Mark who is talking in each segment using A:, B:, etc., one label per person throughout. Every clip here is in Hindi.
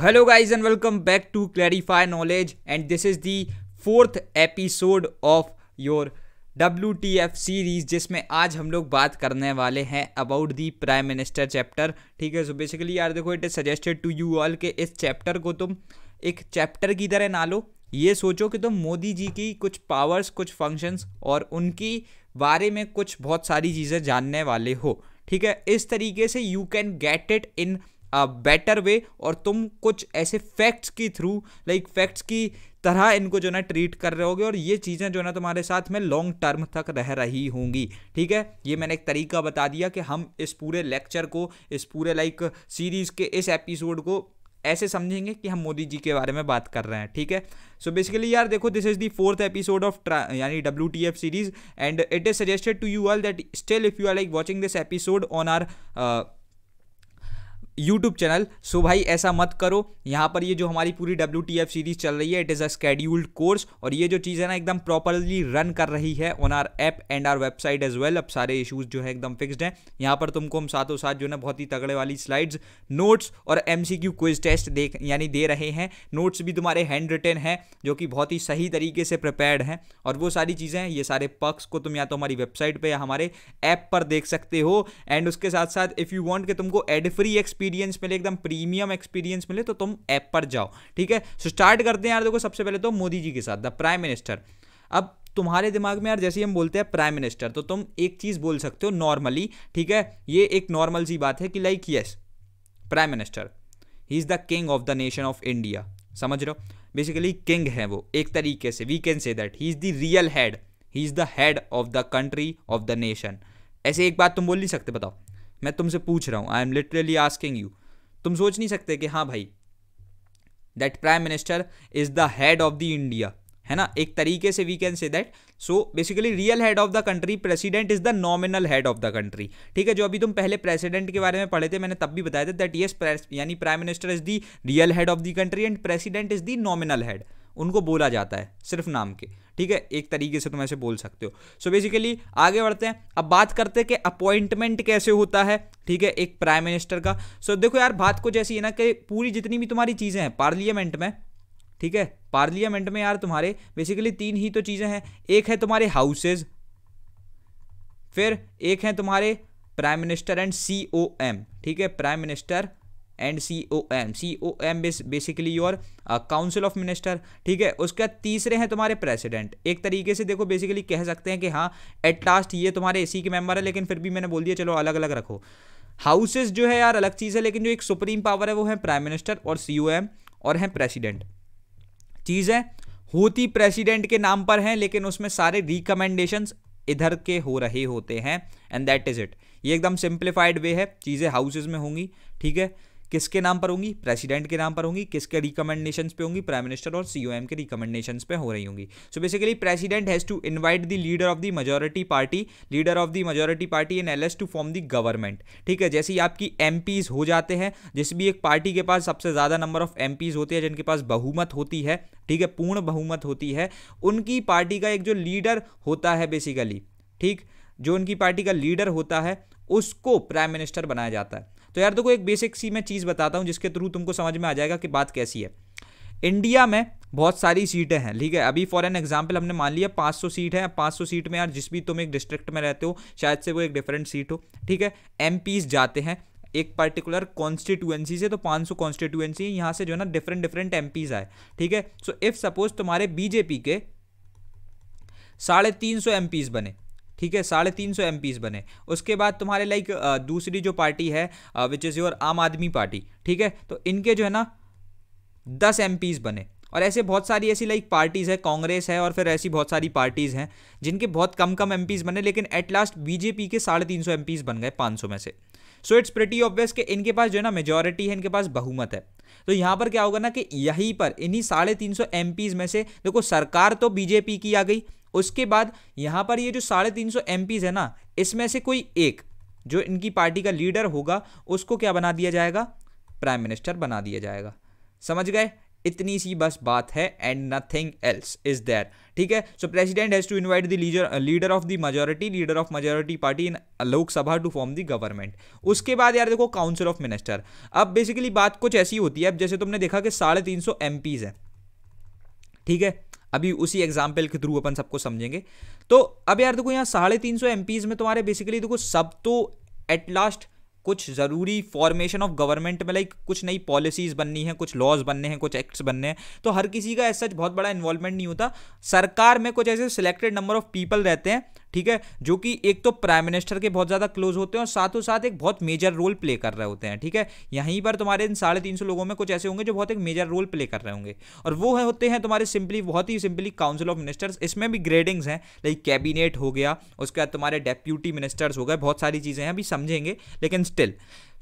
A: hello guys and welcome back to Clarify Knowledge and this is the fourth episode of your W T F series जिसमें आज हम लोग बात करने वाले हैं about the prime minister chapter ठीक है सो बेसिकली यार देखो it is suggested to you all के इस चैप्टर को तुम एक चैप्टर की तरह ना लो ये सोचो कि तुम मोदी जी की कुछ पावर्स कुछ फंक्शंस और उनकी बारे में कुछ बहुत सारी चीज़ें जानने वाले हो ठीक है इस तरीके से you can get it in better way और तुम कुछ ऐसे फैक्ट्स की थ्रू लाइक फैक्ट्स की तरह इनको जो है ना ट्रीट कर रहे होगे और ये चीज़ें जो है ना तुम्हारे साथ में लॉन्ग टर्म तक रह रही होंगी ठीक है ये मैंने एक तरीका बता दिया कि हम इस पूरे लेक्चर को इस पूरे लाइक सीरीज़ के इस एपिसोड को ऐसे समझेंगे कि हम मोदी जी के बारे में बात कर रहे हैं ठीक है सो बेसिकली यार देखो this is the fourth episode of यानी W T F series and it is suggested to you all that still if you are like watching this episode on our YouTube channel so भाई ऐसा मत करो यहाँ पर ये जो हमारी पूरी डब्ल्यू सीरीज चल रही है it is a scheduled course और ये जो चीज़ है ना एकदम प्रॉपरली रन कर रही है on our app and our website as well अब सारे इशूज़ जो है एकदम फिक्सड हैं यहाँ पर तुमको हम साथों साथ जो है ना बहुत ही तगड़े वाली स्लाइड्स नोट्स और M C Q quiz test देख यानी दे रहे हैं नोट्स भी तुम्हारे हैंड रिटेन हैं जो कि बहुत ही सही तरीके से प्रिपेयर्ड हैं और वो सारी चीज़ें ये सारे पक्स को तुम या तो हमारी वेबसाइट पर या हमारे ऐप पर देख सकते हो एंड उसके साथ साथ इफ़ यू वॉन्ट के तुमको एड फ्री एक्सपीरियंस एक्सपीरियंस मिले एकदम प्रीमियम एक्सपीरियंस मिले तो तुम ऐप पर जाओ ठीक है सो स्टार्ट करते हैं यार देखो सबसे पहले तो मोदी जी के साथ द प्राइम मिनिस्टर अब तुम्हारे दिमाग में यार जैसे हम बोलते हैं प्राइम मिनिस्टर तो तुम एक चीज़ बोल सकते हो नॉर्मली ठीक है ये एक नॉर्मल सी बात है कि like yes prime minister he is the king of the nation of India समझ रहे हो बेसिकली किंग है वो एक तरीके से we can say that he is the real head he is the head of the country of the nation ऐसे एक बात तुम बोल नहीं सकते बताओ मैं तुमसे पूछ रहा हूँ I am literally asking you तुम सोच नहीं सकते कि हाँ भाई that prime minister is the head of the India है ना एक तरीके से we can say that so basically real head of the country president is the nominal head of the country ठीक है जो अभी तुम पहले प्रेसिडेंट के बारे में पढ़े थे मैंने तब भी बताया था दैट येस यानी prime minister is the real head of the country and president is the nominal head उनको बोला जाता है सिर्फ नाम के ठीक है एक तरीके से तुम ऐसे बोल सकते हो सो so बेसिकली आगे बढ़ते हैं अब बात करते हैं कि अपॉइंटमेंट कैसे होता है ठीक है एक प्राइम मिनिस्टर का सो so देखो यार बात को जैसी है ना कि पूरी जितनी भी तुम्हारी चीज़ें हैं पार्लियामेंट में ठीक है पार्लियामेंट में यार तुम्हारे बेसिकली तीन ही तो चीज़ें हैं एक है तुम्हारे हाउसेज फिर एक है तुम्हारे prime minister and C O M ठीक है prime minister and C O M C O M basically your council of minister ठीक है उसके बाद तीसरे हैं तुम्हारे प्रेसिडेंट एक तरीके से देखो बेसिकली कह सकते हैं कि हाँ एट लास्ट ये तुम्हारे इसी के मेंबर है लेकिन फिर भी मैंने बोल दिया चलो अलग अलग रखो हाउसेज जो है यार अलग चीज़ है लेकिन जो एक सुप्रीम पावर है वो है प्राइम मिनिस्टर और सी ओ एम और हैं प्रेसिडेंट चीज़ है होती प्रेसिडेंट के नाम पर हैं लेकिन उसमें सारे रिकमेंडेशंस इधर के हो रहे होते हैं एंड दैट इज़ इट ये एकदम सिंप्लीफाइड वे है चीज़ें हाउसेज में होंगी ठीक है किसके नाम पर होंगी प्रेसिडेंट के नाम पर होंगी किसके रिकमेंडेशन पे होंगी प्राइम मिनिस्टर और सीओएम के रिकमेंडेशन पे हो रही होंगी so basically president has to invite the leader of the majority party leader of the majority party in L to form the government ठीक है जैसे ही आपकी एम हो जाते हैं जिस भी एक पार्टी के पास सबसे ज़्यादा नंबर ऑफ एम होते हैं जिनके पास बहुमत होती है ठीक है पूर्ण बहुमत होती है उनकी पार्टी का एक जो लीडर होता है बेसिकली ठीक जो उनकी पार्टी का लीडर होता है उसको प्राइम मिनिस्टर बनाया जाता है तो यार देखो एक बेसिक सी मैं चीज़ बताता हूँ जिसके थ्रू तुमको समझ में आ जाएगा कि बात कैसी है इंडिया में बहुत सारी सीटें हैं ठीक है अभी फॉर एन एग्जाम्पल हमने मान लिया 500 सीट है 500 सीट में यार जिस भी तुम एक डिस्ट्रिक्ट में रहते हो शायद से वो एक डिफरेंट सीट हो ठीक है एम जाते हैं एक पर्टिकुलर कॉन्स्टिट्यूएंसी से तो 500 सौ कॉन्स्टिट्यूएंसी यहाँ से जो है ना डिफरेंट डिफरेंट एम आए ठीक है सो इफ़ सपोज तुम्हारे बीजेपी के साढ़े तीन सौ बने ठीक है साढ़े तीन सौ एम बने उसके बाद तुम्हारे लाइक दूसरी जो पार्टी है विच इज़ योर आम आदमी पार्टी ठीक है तो इनके जो है ना दस एम बने और ऐसे बहुत सारी ऐसी लाइक पार्टीज़ है कांग्रेस है और फिर ऐसी बहुत सारी पार्टीज़ हैं जिनके बहुत कम कम एम बने लेकिन एट लास्ट बीजेपी के साढ़े तीन सौ एम बन गए पाँच सौ में से सो इट्स प्रिटी ऑब्वियस कि इनके पास जो है ना मेजोरिटी है इनके पास बहुमत है तो यहाँ पर क्या होगा ना कि यहीं पर इन्हीं साढ़े तीन सौ में से देखो सरकार तो बीजेपी की आ गई उसके बाद यहाँ पर ये जो साढ़े तीन सौ एम है ना इसमें से कोई एक जो इनकी पार्टी का लीडर होगा उसको क्या बना दिया जाएगा प्राइम मिनिस्टर बना दिया जाएगा समझ गए इतनी सी बस बात है and nothing else is there ठीक है so president has to invite the leader leader of the majority leader of majority party in Lok Sabha to form the government उसके बाद यार देखो काउंसिल ऑफ मिनिस्टर अब बेसिकली बात कुछ ऐसी होती है अब जैसे तुमने देखा कि साढ़े तीन सौ एम हैं ठीक है अभी उसी एग्जाम्पल के थ्रू अपन सबको समझेंगे तो अब यार देखो यहाँ साढ़े तीन सौ एम में तुम्हारे बेसिकली देखो सब तो एट लास्ट कुछ ज़रूरी फॉर्मेशन ऑफ गवर्नमेंट में लाइक कुछ नई पॉलिसीज़ बननी है कुछ लॉज बनने हैं कुछ एक्ट्स बनने हैं तो हर किसी का एज सच बहुत बड़ा इन्वॉल्वमेंट नहीं होता सरकार में कुछ ऐसे सिलेक्टेड नंबर ऑफ पीपल रहते हैं ठीक है जो कि एक तो प्राइम मिनिस्टर के बहुत ज़्यादा क्लोज होते हैं और साथों साथ एक बहुत मेजर रोल प्ले कर रहे होते हैं ठीक है यहीं पर तुम्हारे इन साढ़े तीन सौ लोगों में कुछ ऐसे होंगे जो बहुत एक मेजर रोल प्ले कर रहे होंगे और वो है होते हैं तुम्हारे सिंपली बहुत ही सिंपली काउंसिल ऑफ मिनिस्टर्स इसमें भी ग्रेडिंग्स हैं लाइक कैबिनेट हो गया उसके बाद तुम्हारे डेप्यूटी मिनिस्टर्स हो गए बहुत सारी चीज़ें हैं अभी समझेंगे लेकिन still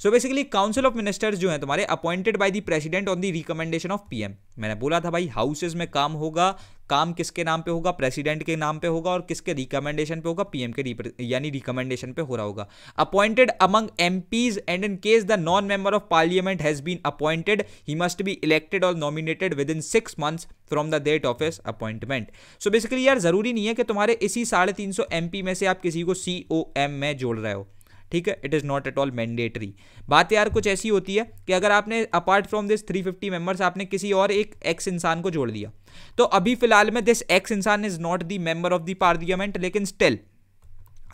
A: so basically council of ministers जो है तुम्हारे appointed by the president on the recommendation of PM मैंने बोला था भाई हाउसेज में काम होगा काम किसके नाम पे होगा प्रेसिडेंट के नाम पे होगा और किसके रिकमेंडेशन पे होगा पीएम के यानी रिकमेंडेशन पे हो रहा होगा appointed among MPs and in case the non member of parliament has been appointed he must be elected और nominated within six months from the date of his appointment so basically यार जरूरी नहीं है कि तुम्हारे इसी साढ़े तीन सौ में से आप किसी को सी में जोड़ रहे हो ठीक है it is not at all mandatory बात यार कुछ ऐसी होती है कि अगर आपने अपार्ट फ्रॉम दिस 350 मेम्बर्स आपने किसी और एक एक्स इंसान को जोड़ दिया तो अभी फिलहाल में दिस एक्स इंसान is not the member of the parliament लेकिन स्टिल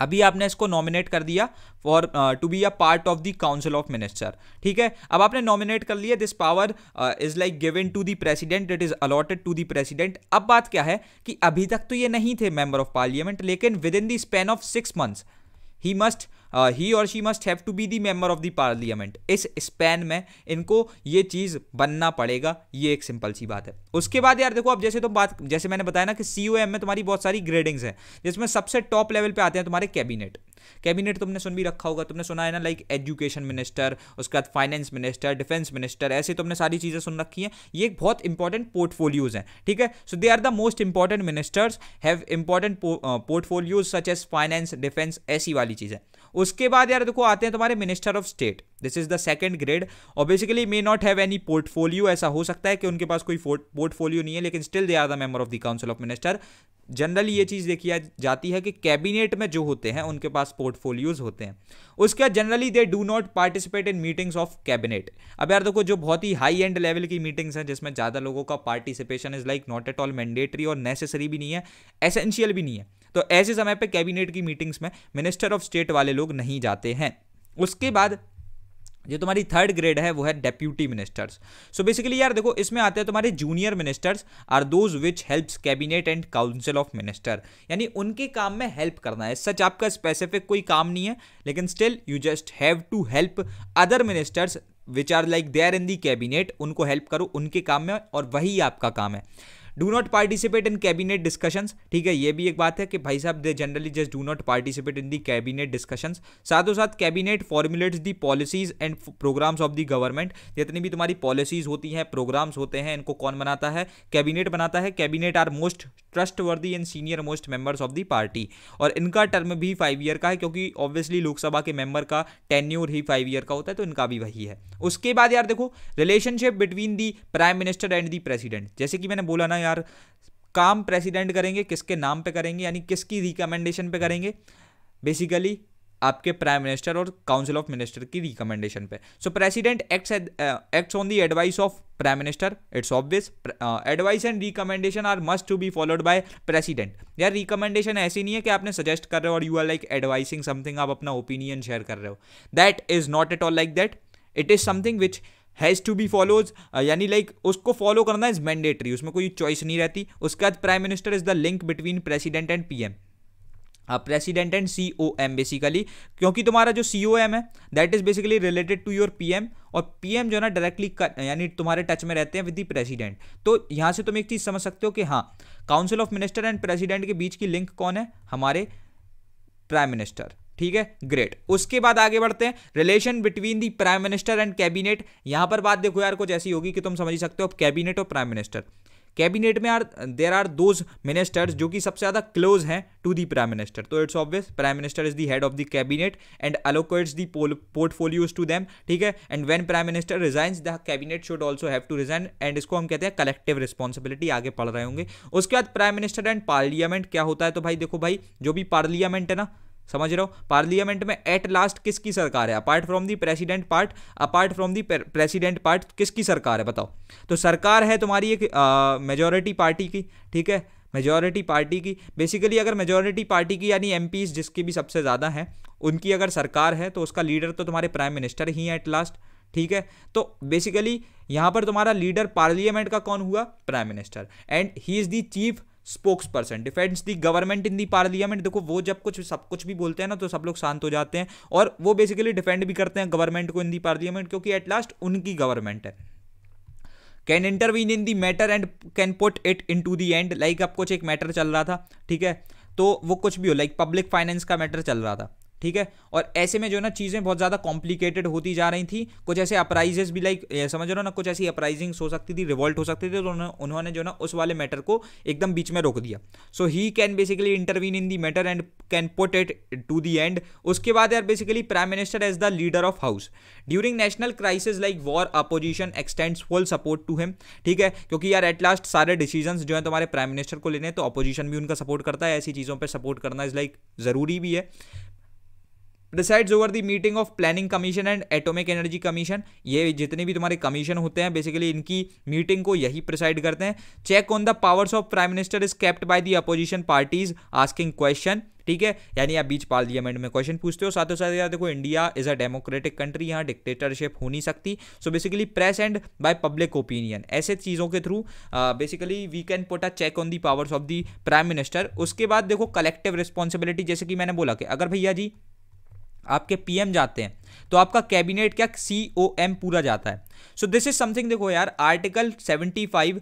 A: अभी आपने इसको नॉमिनेट कर दिया for to be a part of the council of minister ठीक है अब आपने नॉमिनेट कर लिया this power is like given to the president it is allotted to the president अब बात क्या है कि अभी तक तो ये नहीं थे मेंबर ऑफ पार्लियामेंट लेकिन within the span of six months he must he और she must have to be the member of the parliament इस स्पेन में इनको ये चीज़ बनना पड़ेगा ये एक सिंपल सी बात है उसके बाद यार देखो अब जैसे तो बात जैसे मैंने बताया ना कि सी में तुम्हारी बहुत सारी ग्रेडिंग्स हैं जिसमें सबसे टॉप लेवल पर आते हैं तुम्हारे कैबिनेट कैबिनेट तुमने सुन भी रखा होगा तुमने सुना है ना लाइक एजुकेशन मिनिस्टर उसके बाद फाइनेंस मिनिस्टर डिफेंस मिनिस्टर ऐसे तुमने सारी चीज़ें सुन रखी हैं ये बहुत इंपॉर्टेंट पोर्टफोलियोज हैं ठीक है so they are the most important ministers have important portfolios such as finance defence ऐसी वाली चीज़ें उसके बाद यार देखो आते हैं तुम्हारे minister of state this is the second grade और basically may not have any portfolio ऐसा हो सकता है कि उनके पास कोई पोर्टफोलियो नहीं है लेकिन still they are the member of the council of minister generally ये चीज़ देखी जाती है कि कैबिनेट में जो होते हैं उनके पास पोर्टफोलियोज होते हैं उसके बाद generally they do not participate in meetings of cabinet अब यार देखो जो बहुत ही हाई एंड लेवल की मीटिंग्स हैं जिसमें ज़्यादा लोगों का participation is like not at all mandatory और नेसेसरी भी नहीं है एसेंशियल भी नहीं है तो ऐसे समय पर कैबिनेट की मीटिंग्स में मिनिस्टर ऑफ स्टेट वाले लोग नहीं जाते हैं उसके बाद जो तुम्हारी थर्ड ग्रेड है वो है डेप्यूटी मिनिस्टर्स सो बेसिकली यार देखो इसमें आते हैं तुम्हारे junior ministers are those which helps cabinet and council of minister यानी उनके काम में हेल्प करना है सच आपका स्पेसिफिक कोई काम नहीं है लेकिन still you just have to help other ministers which are like there in the cabinet उनको हेल्प करो उनके काम में और वही आपका काम है do not participate in cabinet discussions ठीक है ये भी एक बात है कि भाई साहब they generally just do not participate in the cabinet discussions साथ साथ cabinet formulates the policies and programs of the government जितनी भी तुम्हारी पॉलिसीज होती हैं प्रोग्राम्स होते हैं इनको कौन बनाता है कैबिनेट बनाता है cabinet are most trustworthy and senior most members of the party और इनका टर्म भी फाइव ईयर का है क्योंकि ऑब्वियसली लोकसभा के मेंबर का टेन्यूर ही फाइव ईयर का होता है तो इनका भी वही है उसके बाद यार देखो relationship between the prime minister and the president जैसे कि मैंने बोला ना यार काम प्रेसिडेंट करेंगे किसके नाम पे करेंगे यानी किसकी रिकमेंडेशन पे करेंगे बेसिकली आपके प्राइम मिनिस्टर और काउंसिल ऑफ मिनिस्टर की रिकमेंडेशन पे so president acts acts on the advice of prime minister it's obvious advice and recommendation are must to be followed by president यार रिकमेंडेशन ऐसी नहीं है कि आपने सजेस्ट कर रहे हो और you are like advising something आप अपना ओपिनियन शेयर कर रहे हो that is not at all like that it is something which has to be follows यानी लाइक उसको फॉलो करना इज मैंडेटरी उसमें कोई चॉइस नहीं रहती उसके बाद prime minister is the link between president and P M president and C O M basically क्योंकि तुम्हारा जो सी ओ एम है that is basically related to your P M और पी एम जो है ना डायरेक्टली यानी तुम्हारे टच में रहते हैं विद द प्रेसिडेंट तो यहाँ से तुम एक चीज़ समझ सकते हो कि हाँ council of minister and president के बीच की लिंक कौन है हमारे प्राइम मिनिस्टर ठीक है ग्रेट उसके बाद आगे बढ़ते हैं relation between the prime minister and cabinet यहां पर बात देखो यार कुछ ऐसी होगी कि तुम समझ सकते हो कैबिनेट और प्राइम मिनिस्टर कैबिनेट में are there are those ministers जो कि सबसे ज़्यादा क्लोज हैं टू दी प्राइम मिनिस्टर तो it's obvious prime minister is the head of the cabinet and allocates the portfolios to them ठीक है and when prime minister resign the cabinet should also have to resign एंड इसको हम कहते हैं कलेक्टिव रिस्पॉन्सिबिलिटी आगे पढ़ रहे होंगे उसके बाद प्राइम मिनिस्टर एंड पार्लियामेंट क्या होता है तो भाई देखो भाई जो भी पार्लियामेंट है ना समझ रहे हो पार्लियामेंट में एट लास्ट किसकी सरकार है apart from the president part apart from the president part किसकी सरकार है बताओ तो सरकार है तुम्हारी एक मेजोरिटी पार्टी की ठीक है मेजोरिटी पार्टी की बेसिकली अगर मेजोरिटी पार्टी की यानी एम जिसकी भी सबसे ज़्यादा हैं उनकी अगर सरकार है तो उसका लीडर तो तुम्हारे प्राइम मिनिस्टर ही हैं एट लास्ट ठीक है तो बेसिकली यहाँ पर तुम्हारा लीडर पार्लियामेंट का कौन हुआ prime minister and he is the chief spokesperson defence the government in the parliament देखो वो जब कुछ सब कुछ भी बोलते हैं ना तो सब लोग शांत हो जाते हैं और वो बेसिकली डिफेंड भी करते हैं गवर्नमेंट को इन दी पार्लियामेंट क्योंकि एट लास्ट उनकी गवर्नमेंट है can intervene in the matter and can put it into the end like अब कुछ एक मैटर चल रहा था ठीक है तो वो कुछ भी हो लाइक पब्लिक फाइनेंस का मैटर चल रहा था ठीक है और ऐसे में जो है ना चीज़ें बहुत ज़्यादा कॉम्प्लिकेटेड होती जा रही थी कुछ ऐसे अपराइजेस भी लाइक समझ रहे हो ना कुछ ऐसी अपराइजिंग्स हो सकती थी रिवॉल्ट हो सकती थी तो उन्होंने जो ना उस वाले मैटर को एकदम बीच में रोक दिया so he can basically intervene in the matter and can put it to the end उसके बाद यार basically prime minister as the leader of house during national crisis like war opposition extends full support to him ठीक है क्योंकि यार एट लास्ट सारे डिसीजन जो है तुम्हारे प्राइम मिनिस्टर को लेने तो अपोजिशन भी उनका सपोर्ट करता है ऐसी चीज़ों पर सपोर्ट करना इज लाइक ज़रूरी भी है decides over the meeting of planning commission and atomic energy commission ये जितने भी तुम्हारे कमीशन होते हैं बेसिकली इनकी मीटिंग को यही प्रिसाइड करते हैं check on the powers of prime minister is kept by the opposition parties asking question ठीक है यानी आप बीच पार्लियामेंट में क्वेश्चन पूछते हो साथ साथ यार देखो India is a democratic country यहाँ डिक्टेटरशिप हो नहीं सकती so basically press and by public opinion ऐसे चीज़ों के through basically we can put a check on the powers of the prime minister उसके बाद देखो कलेक्टिव रिस्पॉन्सिबिलिटी जैसे कि मैंने बोला कि अगर भैया जी आपके पीएम जाते हैं तो आपका कैबिनेट क्या सी ओ एम पूरा जाता है सो दिस इज समथिंग देखो यार आर्टिकल 75 uh,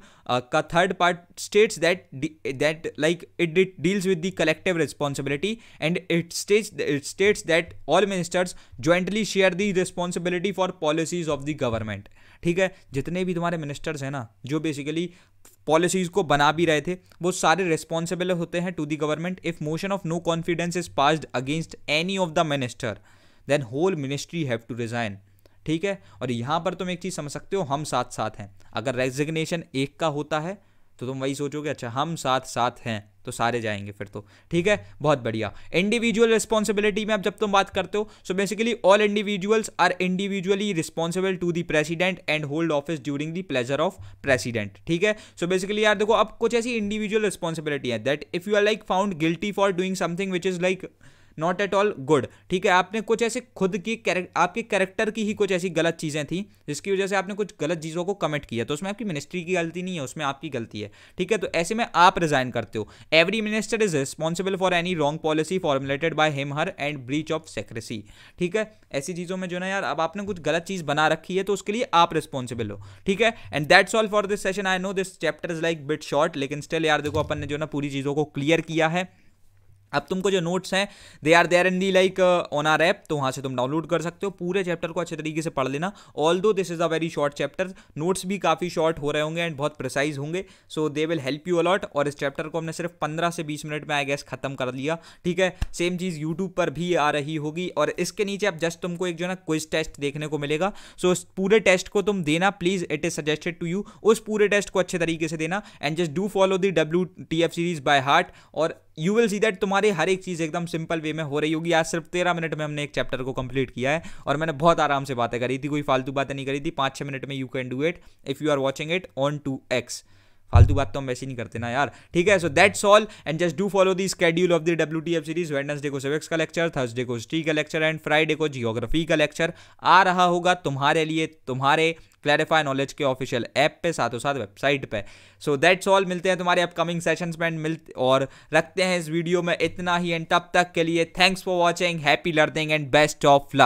A: का third part states that that like it deals with the collective responsibility and it states it states that all ministers jointly share the responsibility for policies of the government ठीक है जितने भी तुम्हारे मिनिस्टर्स हैं ना जो बेसिकली पॉलिसीज़ को बना भी रहे थे वो सारे रिस्पॉन्सिबल होते हैं to the government if motion of no confidence is passed against any of the minister then whole ministry have to resign ठीक है और यहाँ पर तुम एक चीज़ समझ सकते हो हम साथ साथ हैं अगर रेजिग्नेशन एक का होता है तो तुम वही सोचोगे अच्छा हम साथ साथ हैं तो सारे जाएंगे फिर तो ठीक है बहुत बढ़िया इंडिविजुअल रिस्पॉन्सिबिलिटी में आप जब तुम बात करते हो so basically all individuals are individually responsible to the president and hold office during the pleasure of president ठीक है सो बेसिकली यार देखो अब कुछ ऐसी इंडिविजुअल रिस्पॉन्सिबिलिटी है that if you are like found guilty for doing something which is like not at all good ठीक है आपने कुछ ऐसे खुद की आपके कैरेक्टर की ही कुछ ऐसी गलत चीज़ें थी जिसकी वजह से आपने कुछ गलत चीज़ों को कमिट किया तो उसमें आपकी मिनिस्ट्री की गलती नहीं है उसमें आपकी गलती है ठीक है तो ऐसे में आप रिजाइन करते हो every minister is responsible for any wrong policy formulated by him her and breach of secrecy ठीक है ऐसी चीज़ों में जो ना यार अब आपने कुछ गलत चीज़ बना रखी है तो उसके लिए आप रिस्पॉन्सिबल हो ठीक है and that's all for this session I know this chapter is like bit short लेकिन स्टिल यार देखो अपन ने जो ना पूरी चीज़ों को क्लियर किया है अब तुमको जो नोट्स हैं they are there in the like on our app तो वहाँ से तुम डाउनलोड कर सकते हो पूरे चैप्टर को अच्छे तरीके से पढ़ लेना although this is a very short chapter notes भी काफ़ी शॉर्ट हो रहे होंगे एंड बहुत प्रिसाइज होंगे so they will help you a lot और इस चैप्टर को हमने सिर्फ पंद्रह से बीस मिनट में आई गैस खत्म कर लिया ठीक है सेम चीज़ यूट्यूब पर भी आ रही होगी और इसके नीचे अब जस्ट तुमको एक जो ना क्विज टेस्ट देखने को मिलेगा सो so, इस पूरे टेस्ट को तुम देना please it is suggested to you उस पूरे टेस्ट को अच्छे तरीके से देना and just do follow the W T F series by heart और यू विल सी दैट तुम्हारी हर एक चीज़ एकदम सिंपल वे में हो रही होगी आज सिर्फ तेरह मिनट में हमने एक चैप्टर को कंप्लीट किया है और मैंने बहुत आराम से बातें करी थी कोई फालतू बातें नहीं करी थी पाँच छः मिनट में you can do it if you are watching it on two x फालतू बात तो हम वैसे नहीं करते ना यार ठीक है so that's all and just do follow the schedule of the W T F series Wednesday को सिविक्स का लेक्चर थर्सडे को हिस्ट्री का लेक्चर एंड फ्राइडे को जियोग्राफी का लेक्चर आ रहा होगा तुम्हारे लिए तुम्हारे क्लैरिफाई नॉलेज के ऑफिशियल ऐप पे साथों साथ वेबसाइट पे सो दैट्स ऑल मिलते हैं तुम्हारे अपकमिंग सेशंस में मिल और रखते हैं इस वीडियो में इतना ही एंड तब तक के लिए thanks for watching happy learning and best of luck